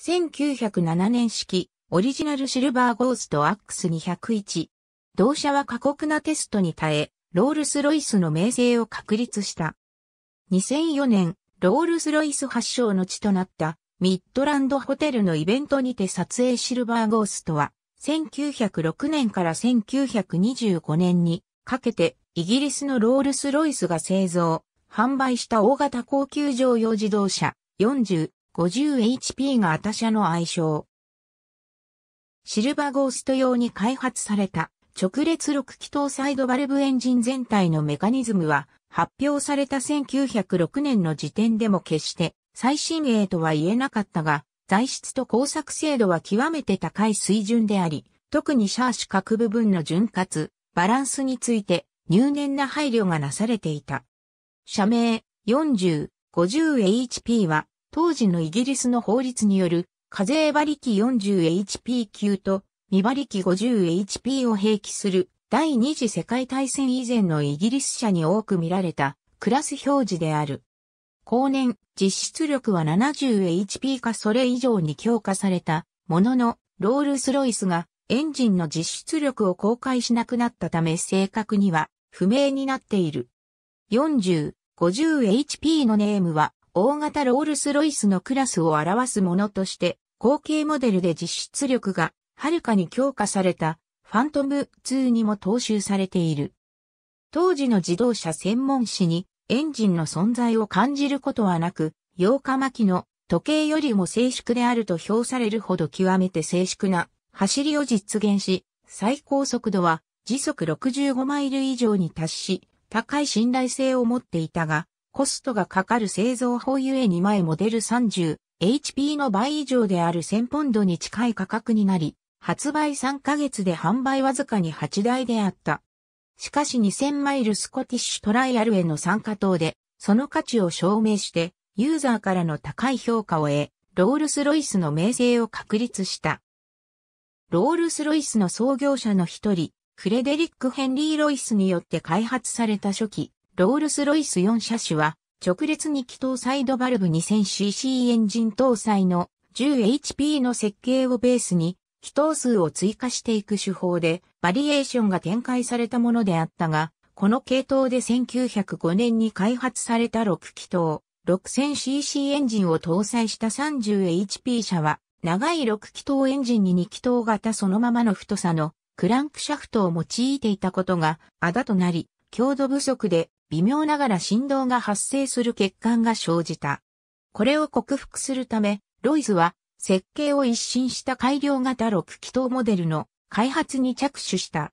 1907年式、オリジナルシルバーゴースト X201。同社は過酷なテストに耐え、ロールスロイスの名声を確立した。2004年、ロールスロイス発祥の地となったミッドランドホテルのイベントにて撮影シルバーゴーストは、1906年から1925年にかけてイギリスのロールスロイスが製造、販売した大型高級乗用自動車40 50HP がアタシャの愛称。シルバーゴースト用に開発された直列6気筒サイドバルブエンジン全体のメカニズムは発表された1906年の時点でも決して最新鋭とは言えなかったが、材質と工作精度は極めて高い水準であり、特にシャーシ各部分の潤滑、バランスについて入念な配慮がなされていた。社名40、50HP は当時のイギリスの法律による、課税馬力 40HP 級と未馬力 50HP を併記する第二次世界大戦以前のイギリス社に多く見られたクラス表示である。後年、実質力は 70HP かそれ以上に強化されたものの、ロールスロイスがエンジンの実質力を公開しなくなったため正確には不明になっている。40、50HP のネームは大型ロールスロイスのクラスを表すものとして、後継モデルで実質力がはるかに強化されたファントム2にも踏襲されている。当時の自動車専門誌にエンジンの存在を感じることはなく、8日巻きの時計よりも静粛であると評されるほど極めて静粛な走りを実現し、最高速度は時速65マイル以上に達し、高い信頼性を持っていたが、コストがかかる製造法ゆえに前モデル 30HP の倍以上である1000ポンドに近い価格になり、発売3ヶ月で販売わずかに8台であった。しかし2000マイルスコティッシュトライアルへの参加等で、その価値を証明して、ユーザーからの高い評価を得、ロールスロイスの名声を確立した。ロールスロイスの創業者の一人、フレデリック・ヘンリー・ロイスによって開発された初期、ロールスロイス4車種は、直列に気筒サイドバルブ 2000cc エンジン搭載の 10HP の設計をベースに、気筒数を追加していく手法で、バリエーションが展開されたものであったが、この系統で1905年に開発された6気筒、6000cc エンジンを搭載した 30HP 車は、長い6気筒エンジンに2気筒型そのままの太さのクランクシャフトを用いていたことがあだとなり、強度不足で微妙ながら振動が発生する欠陥が生じた。これを克服するため、ロイズは設計を一新した改良型6気筒モデルの開発に着手した。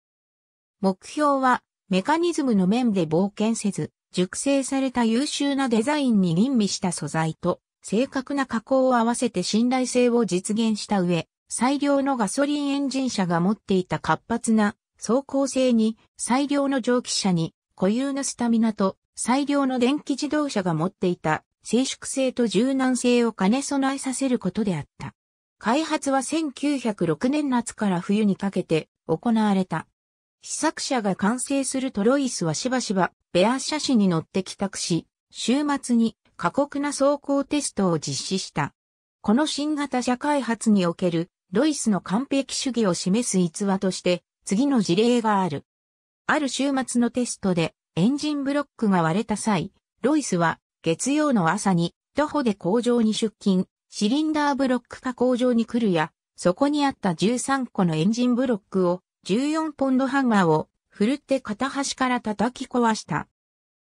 目標はメカニズムの面で冒険せず、熟成された優秀なデザインに吟味した素材と正確な加工を合わせて信頼性を実現した上、最良のガソリンエンジン車が持っていた活発な走行性に最良の蒸気車に固有のスタミナと最良の電気自動車が持っていた静粛性と柔軟性を兼ね備えさせることであった。開発は1906年夏から冬にかけて行われた。試作車が完成するトロイスはしばしばベア車種に乗って帰宅し、週末に過酷な走行テストを実施した。この新型車開発におけるロイスの完璧主義を示す逸話として次の事例がある。ある週末のテストでエンジンブロックが割れた際、ロイスは月曜の朝に徒歩で工場に出勤、シリンダーブロック化工場に来るや、そこにあった13個のエンジンブロックを14ポンドハンマーを振るって片端から叩き壊した。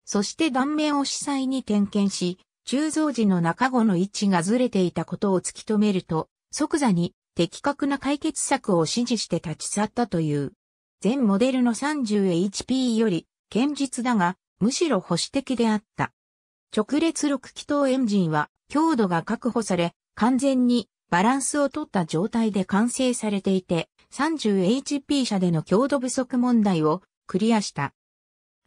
そして断面を司祭に点検し、鋳造時の中後の位置がずれていたことを突き止めると、即座に的確な解決策を指示して立ち去ったという。全モデルの 30HP より堅実だが、むしろ保守的であった。直列6気筒エンジンは強度が確保され、完全にバランスを取った状態で完成されていて、30HP 車での強度不足問題をクリアした。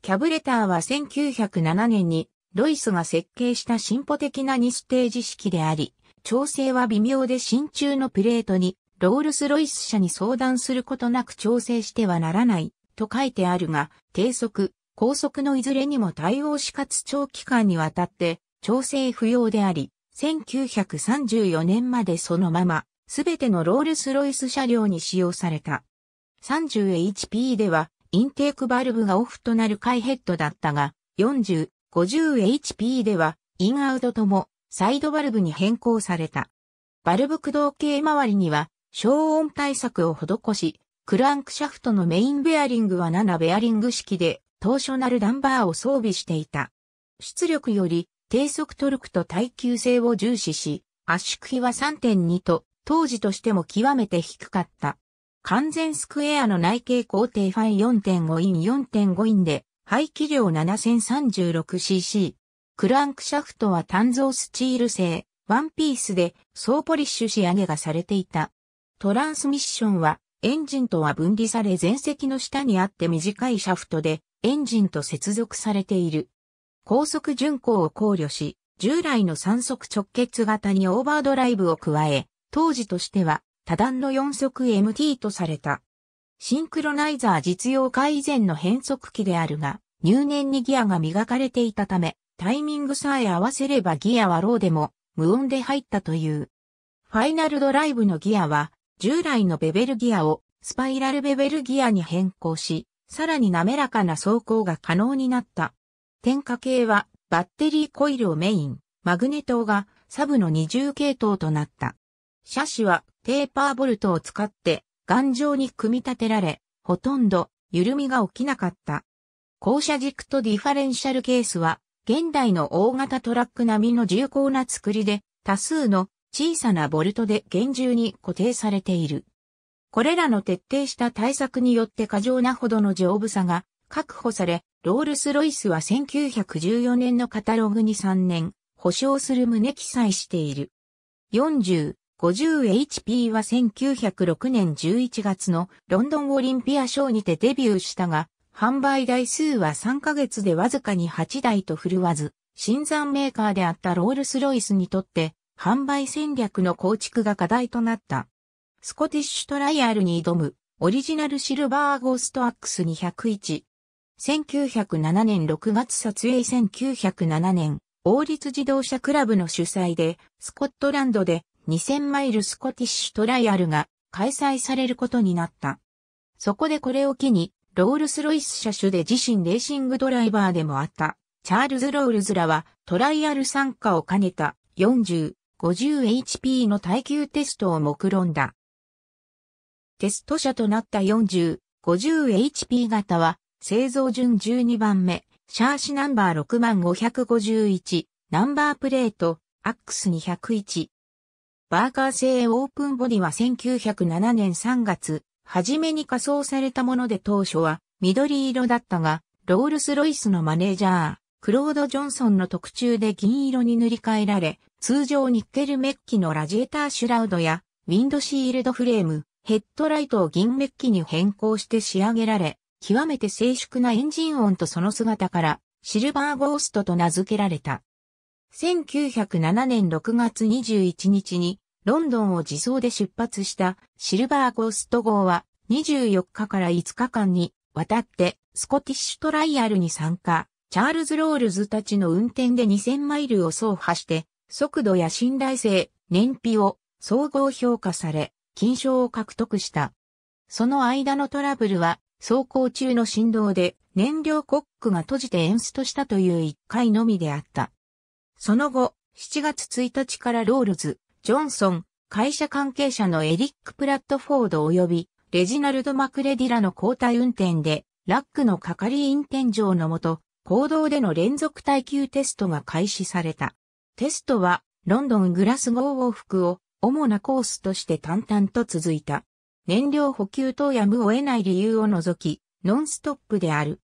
キャブレターは1907年にロイスが設計した進歩的な2ステージ式であり、調整は微妙で真鍮のプレートにロールス・ロイス社に相談することなく調整してはならないと書いてあるが、低速、高速のいずれにも対応しかつ長期間にわたって調整不要であり、1934年までそのまま、すべてのロールス・ロイス車両に使用された。30HP では、インテークバルブがオフとなる回ヘッドだったが、40、50HP では、インアウトとも、サイドバルブに変更された。バルブ駆動系周りには、消音対策を施し、クランクシャフトのメインベアリングは7ベアリング式で、トーショナルダンバーを装備していた。出力より低速トルクと耐久性を重視し、圧縮比は3.2と、当時としても極めて低かった。完全スクエアの内径工程ファイ4.5イン4.5インで、排気量 7036cc。クランクシャフトは単造スチール製、ワンピースで、総ポリッシュ仕上げがされていた。トランスミッションは、エンジンとは分離され前席の下にあって短いシャフトで、エンジンと接続されている。高速巡航を考慮し、従来の3速直結型にオーバードライブを加え、当時としては、多段の4速 MT とされた。シンクロナイザー実用化以前の変速機であるが、入念にギアが磨かれていたため、タイミングさえ合わせればギアはローでも無音で入ったという。ファイナルドライブのギアは従来のベベルギアをスパイラルベベルギアに変更し、さらに滑らかな走行が可能になった。点火系はバッテリーコイルをメイン、マグネ灯がサブの二重系統となった。車種はテーパーボルトを使って頑丈に組み立てられ、ほとんど緩みが起きなかった。後車軸とディファレンシャルケースは現代の大型トラック並みの重厚な作りで多数の小さなボルトで厳重に固定されている。これらの徹底した対策によって過剰なほどの丈夫さが確保され、ロールス・ロイスは1914年のカタログに3年、保証する旨記載している。40、50HP は1906年11月のロンドンオリンピア賞にてデビューしたが、販売台数は3ヶ月でわずかに8台と振るわず、新山メーカーであったロールス・ロイスにとって販売戦略の構築が課題となった。スコティッシュトライアルに挑む、オリジナルシルバーゴーストアックス201。1907年6月撮影1907年、王立自動車クラブの主催で、スコットランドで2000マイルスコティッシュトライアルが開催されることになった。そこでこれを機に、ロールスロイス車種で自身レーシングドライバーでもあった、チャールズ・ロールズらはトライアル参加を兼ねた40 50HP の耐久テストを目論んだ。テスト車となった40、50HP 型は、製造順12番目、シャーシナンバー6551、ナンバープレート、アックス201。バーカー製オープンボディは1907年3月、初めに仮装されたもので当初は緑色だったが、ロールス・ロイスのマネージャー、クロード・ジョンソンの特注で銀色に塗り替えられ、通常ニッケルメッキのラジエーターシュラウドやウィンドシールドフレーム、ヘッドライトを銀メッキに変更して仕上げられ、極めて静粛なエンジン音とその姿からシルバーゴーストと名付けられた。1907年6月21日にロンドンを自走で出発したシルバーゴースト号は24日から5日間に渡ってスコティッシュトライアルに参加、チャールズ・ロールズたちの運転で2000マイルを走破して速度や信頼性、燃費を総合評価され、金賞を獲得した。その間のトラブルは、走行中の振動で燃料コックが閉じてエンストしたという1回のみであった。その後、7月1日からロールズ、ジョンソン、会社関係者のエリック・プラットフォード及びレジナルド・マクレディラの交代運転で、ラックの係員天井のもと、行動での連続耐久テストが開始された。テストは、ロンドン・グラスゴー往復を主なコースとして淡々と続いた。燃料補給等や無を得ない理由を除き、ノンストップである。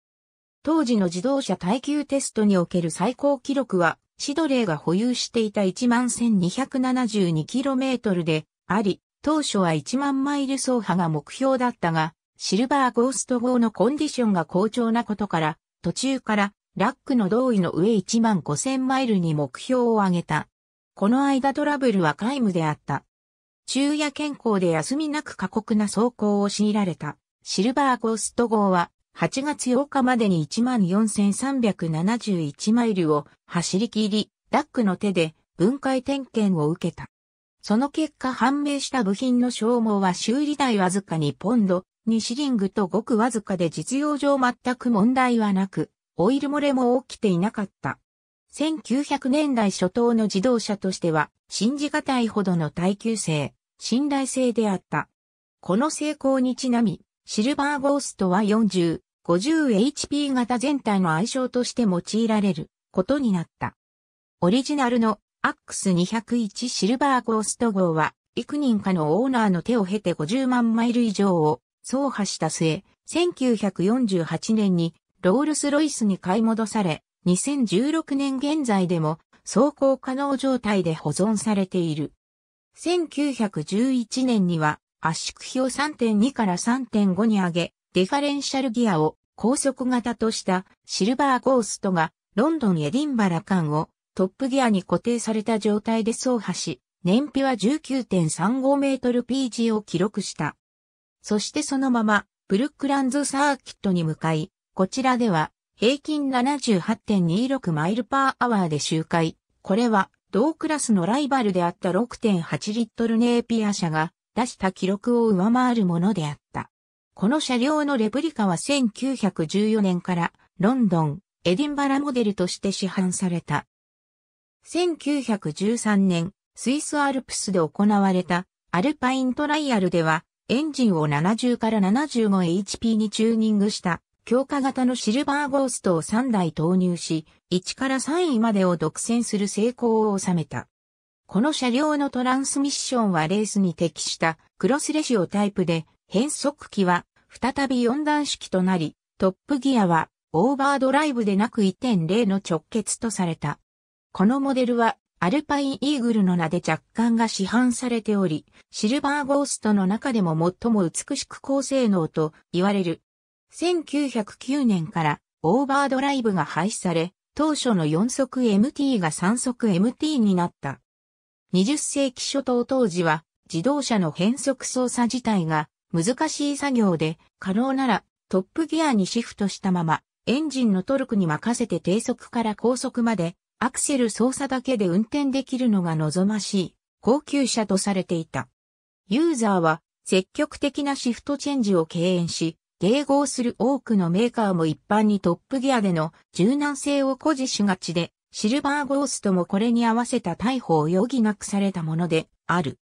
当時の自動車耐久テストにおける最高記録は、シドレーが保有していた 11,272km であり、当初は1万マイル走破が目標だったが、シルバーゴースト号のコンディションが好調なことから、途中からラックの同意の上1万5000マイルに目標を上げた。この間トラブルは皆無であった。昼夜健康で休みなく過酷な走行を強いられた。シルバーコースト号は8月8日までに14,371マイルを走り切り、ラックの手で分解点検を受けた。その結果判明した部品の消耗は修理代わずかにポンド、2シリングとごくわずかで実用上全く問題はなく、オイル漏れも起きていなかった。1900年代初頭の自動車としては、信じがたいほどの耐久性、信頼性であった。この成功にちなみ、シルバーゴーストは40、50HP 型全体の愛称として用いられることになった。オリジナルのアックス201シルバーゴースト号は、幾人かのオーナーの手を経て50万マイル以上を走破した末、1948年にロールスロイスに買い戻され、2016年現在でも走行可能状態で保存されている。1911年には圧縮比を3.2から3.5に上げ、デファレンシャルギアを高速型としたシルバーゴーストがロンドンエディンバラ間をトップギアに固定された状態で走破し、燃費は19.35メートル PG を記録した。そしてそのままブルックランズサーキットに向かい、こちらでは、平均78.26マイルパーアワーで周回。これは、同クラスのライバルであった6.8リットルネーピア社が出した記録を上回るものであった。この車両のレプリカは1914年からロンドン、エディンバラモデルとして市販された。1913年、スイスアルプスで行われたアルパイントライアルではエンジンを70から 75HP にチューニングした強化型のシルバーゴーストを3台投入し、1から3位までを独占する成功を収めた。この車両のトランスミッションはレースに適したクロスレシオタイプで、変速機は再び4段式となり、トップギアはオーバードライブでなく1.0の直結とされた。このモデルはアルパインイーグルの名で若干が市販されており、シルバーゴーストの中でも最も美しく高性能と言われる1909年からオーバードライブが廃止され、当初の4速 MT が3速 MT になった。20世紀初頭当時は自動車の変速操作自体が難しい作業で可能ならトップギアにシフトしたままエンジンのトルクに任せて低速から高速までアクセル操作だけで運転できるのが望ましい高級車とされていた。ユーザーは積極的なシフトチェンジを敬遠し迎合する多くのメーカーも一般にトップギアでの柔軟性を誇示しがちで、シルバーゴーストもこれに合わせた逮捕を余儀なくされたものである。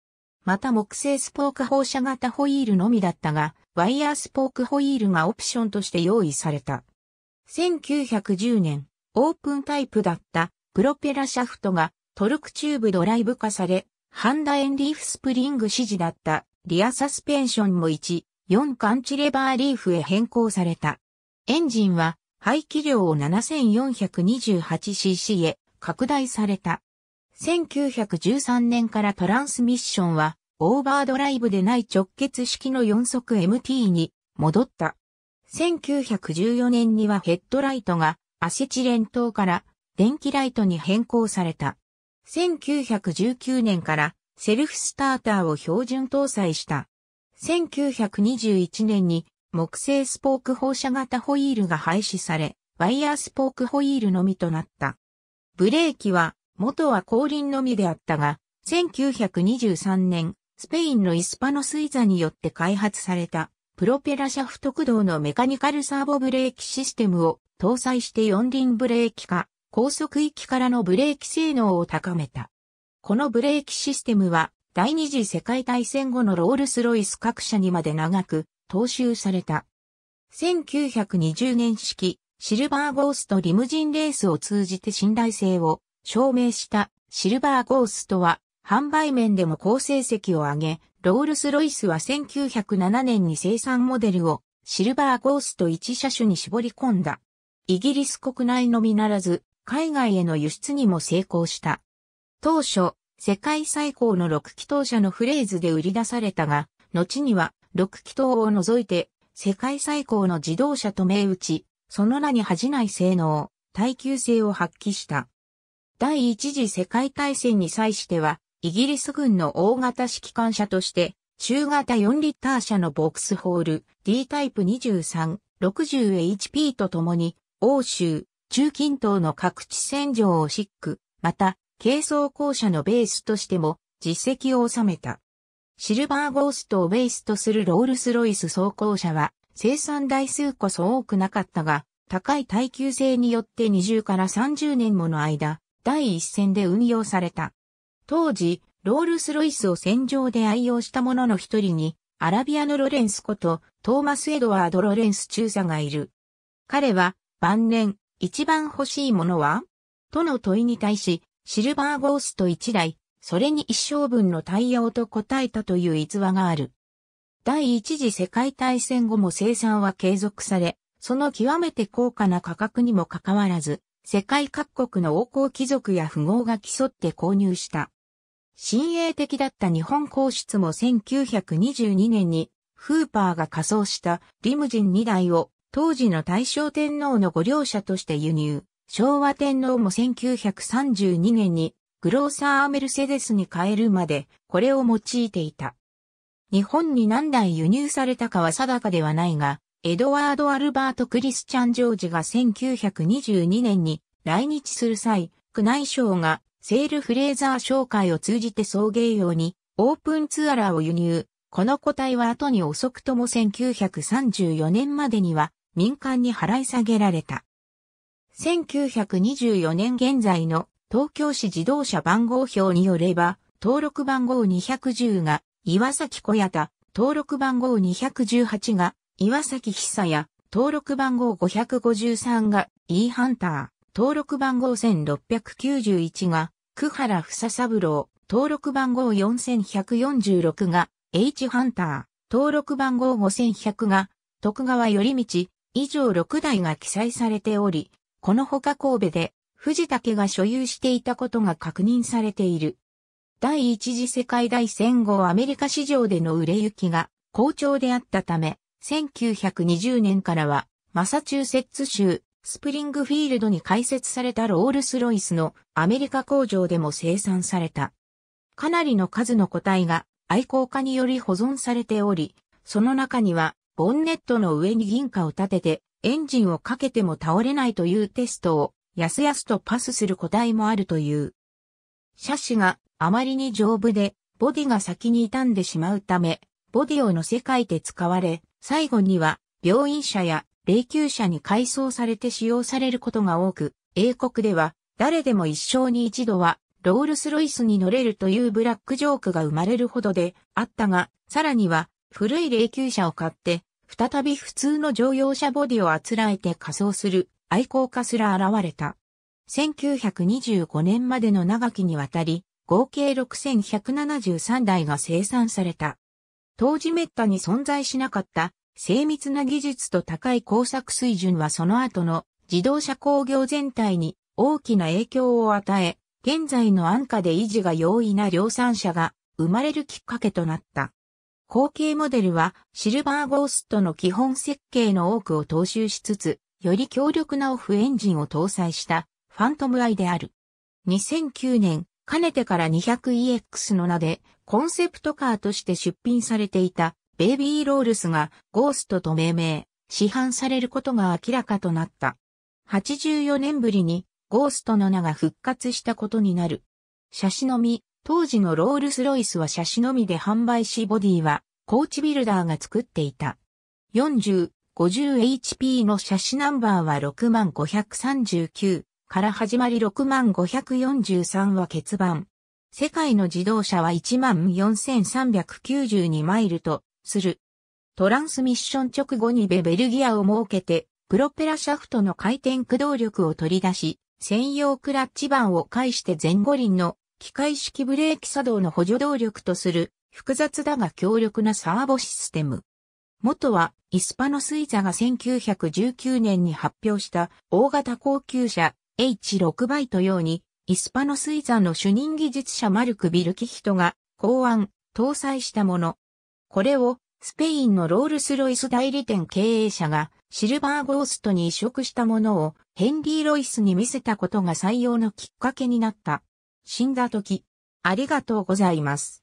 また木製スポーク放射型ホイールのみだったが、ワイヤースポークホイールがオプションとして用意された。1910年、オープンタイプだったプロペラシャフトがトルクチューブドライブ化され、ハンダエンリーフスプリング指示だったリアサスペンションも1、4ンチレバーリーフへ変更された。エンジンは排気量を 7428cc へ拡大された。1913年からトランスミッションはオーバードライブでない直結式の4速 MT に戻った。1914年にはヘッドライトがアセチレン灯から電気ライトに変更された。1919年からセルフスターターを標準搭載した。1921年に木製スポーク放射型ホイールが廃止され、ワイヤースポークホイールのみとなった。ブレーキは、元は後輪のみであったが、1923年、スペインのイスパノスイザによって開発された、プロペラ車不駆動のメカニカルサーボブレーキシステムを搭載して四輪ブレーキか、高速域からのブレーキ性能を高めた。このブレーキシステムは第二次世界大戦後のロールスロイス各社にまで長く踏襲された。1920年式シルバーゴーストリムジンレースを通じて信頼性を証明したシルバーゴーストは販売面でも好成績を上げ、ロールスロイスは1907年に生産モデルをシルバーゴースト1車種に絞り込んだ。イギリス国内のみならず海外への輸出にも成功した。当初、世界最高の6気筒車のフレーズで売り出されたが、後には6気筒を除いて世界最高の自動車と銘打ち、その名に恥じない性能、耐久性を発揮した。第一次世界大戦に際しては、イギリス軍の大型指揮官車として、中型4リッター車のボックスホール D タイプ23、60HP とともに、欧州、中近東の各地戦場をシック、また、軽装甲車のベースとしても実績を収めた。シルバーゴーストをベースとするロールスロイス装甲車は生産台数こそ多くなかったが、高い耐久性によって20から30年もの間、第一線で運用された。当時、ロールスロイスを戦場で愛用した者の一人に、アラビアのロレンスことトーマス・エドワード・ロレンス中佐がいる。彼は、晩年、一番欲しいものはとの問いに対し、シルバーゴースト1台、それに一生分のタイヤをと答えたという逸話がある。第一次世界大戦後も生産は継続され、その極めて高価な価格にもかかわらず、世界各国の王侯貴族や富豪が競って購入した。新鋭的だった日本皇室も1922年に、フーパーが仮装したリムジン2台を当時の大正天皇のご両者として輸入。昭和天皇も1932年にグローサー・メルセデスに変えるまでこれを用いていた。日本に何台輸入されたかは定かではないが、エドワード・アルバート・クリスチャン・ジョージが1922年に来日する際、区内省がセール・フレーザー商会を通じて送迎用にオープンツアラーを輸入。この個体は後に遅くとも1934年までには民間に払い下げられた。1924年現在の東京市自動車番号表によれば、登録番号210が岩崎小屋田、登録番号218が岩崎久也、登録番号553が E ハンター、登録番号1691が久原房三郎、登録番号4146が H ハンター、登録番号5100が徳川頼道、以上6台が記載されており、この他神戸で、藤竹が所有していたことが確認されている。第一次世界大戦後アメリカ市場での売れ行きが好調であったため、1920年からはマサチューセッツ州スプリングフィールドに開設されたロールスロイスのアメリカ工場でも生産された。かなりの数の個体が愛好家により保存されており、その中にはボンネットの上に銀貨を立ててエンジンをかけても倒れないというテストを、やすやすとパスする個体もあるという。車種があまりに丈夫で、ボディが先に傷んでしまうため、ボディを乗せ替えて使われ、最後には病院車や霊柩車に改装されて使用されることが多く、英国では誰でも一生に一度はロールスロイスに乗れるというブラックジョークが生まれるほどであったが、さらには古い霊柩車を買って再び普通の乗用車ボディをあつらえて仮装する愛好家すら現れた。1925年までの長きにわたり、合計6173台が生産された。当時滅多に存在しなかった精密な技術と高い工作水準はその後の自動車工業全体に大きな影響を与え、現在の安価で維持が容易な量産車が生まれるきっかけとなった。後継モデルはシルバーゴーストの基本設計の多くを踏襲しつつ、より強力なオフエンジンを搭載したファントムアイである。2009年、かねてから 200EX の名でコンセプトカーとして出品されていたベイビーロールスがゴーストと命名、市販されることが明らかとなった。84年ぶりにゴーストの名が復活したことになる。写真のみ、当時のロールスロイスは車種のみで販売しボディはコーチビルダーが作っていた。40、50HP の車種ナンバーは6539から始まり6543は欠番。世界の自動車は14,392マイルとする。トランスミッション直後にベベルギアを設けて、プロペラシャフトの回転駆動力を取り出し、専用クラッチ板を介して前後輪の機械式ブレーキ作動の補助動力とする複雑だが強力なサーボシステム。元はイスパノスイザが1919年に発表した大型高級車 H6 バイト用にイスパノスイザの主任技術者マルク・ビルキヒトが考案、搭載したもの。これをスペインのロールスロイス代理店経営者がシルバーゴーストに移植したものをヘンリー・ロイスに見せたことが採用のきっかけになった。死んだ時、ありがとうございます。